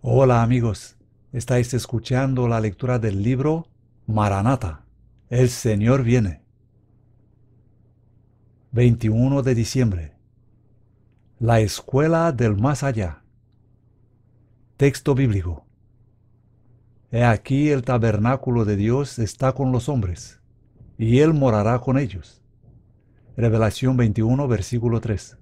Hola amigos, estáis escuchando la lectura del libro Maranata, El Señor viene. 21 de diciembre. La escuela del más allá. Texto bíblico. He aquí el tabernáculo de Dios está con los hombres, y Él morará con ellos. Revelación 21, versículo 3.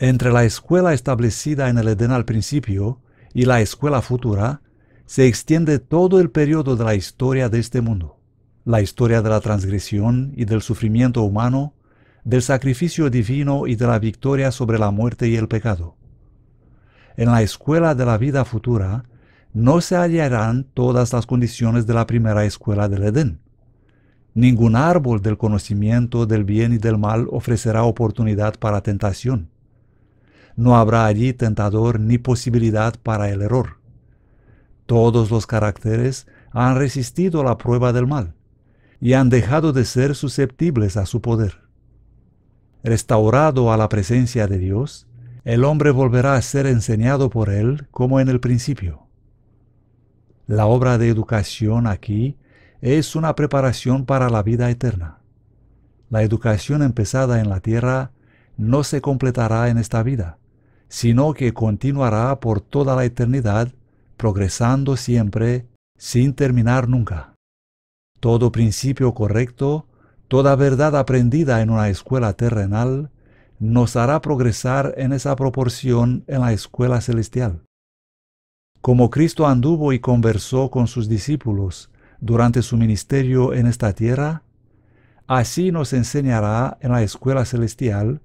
Entre la escuela establecida en el Edén al principio y la escuela futura, se extiende todo el periodo de la historia de este mundo, la historia de la transgresión y del sufrimiento humano, del sacrificio divino y de la victoria sobre la muerte y el pecado. En la escuela de la vida futura no se hallarán todas las condiciones de la primera escuela del Edén. Ningún árbol del conocimiento del bien y del mal ofrecerá oportunidad para tentación no habrá allí tentador ni posibilidad para el error. Todos los caracteres han resistido la prueba del mal y han dejado de ser susceptibles a su poder. Restaurado a la presencia de Dios, el hombre volverá a ser enseñado por Él como en el principio. La obra de educación aquí es una preparación para la vida eterna. La educación empezada en la tierra no se completará en esta vida, sino que continuará por toda la eternidad, progresando siempre, sin terminar nunca. Todo principio correcto, toda verdad aprendida en una escuela terrenal, nos hará progresar en esa proporción en la escuela celestial. Como Cristo anduvo y conversó con sus discípulos durante su ministerio en esta tierra, así nos enseñará en la escuela celestial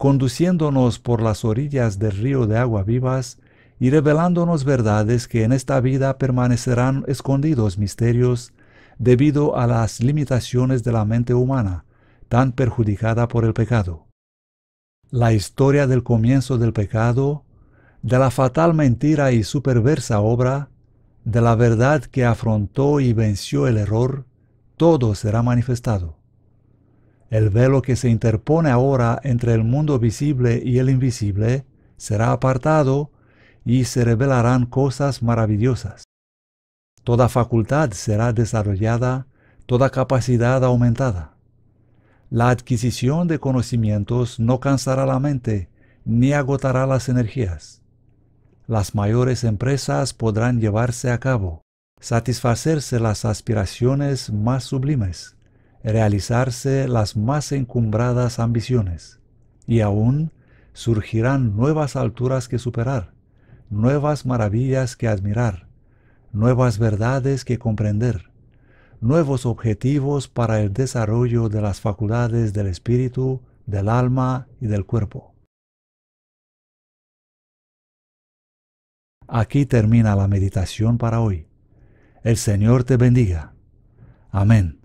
conduciéndonos por las orillas del río de agua vivas y revelándonos verdades que en esta vida permanecerán escondidos misterios debido a las limitaciones de la mente humana, tan perjudicada por el pecado. La historia del comienzo del pecado, de la fatal mentira y su perversa obra, de la verdad que afrontó y venció el error, todo será manifestado. El velo que se interpone ahora entre el mundo visible y el invisible será apartado y se revelarán cosas maravillosas. Toda facultad será desarrollada, toda capacidad aumentada. La adquisición de conocimientos no cansará la mente ni agotará las energías. Las mayores empresas podrán llevarse a cabo, satisfacerse las aspiraciones más sublimes realizarse las más encumbradas ambiciones y aún surgirán nuevas alturas que superar, nuevas maravillas que admirar, nuevas verdades que comprender, nuevos objetivos para el desarrollo de las facultades del espíritu, del alma y del cuerpo. Aquí termina la meditación para hoy. El Señor te bendiga. Amén.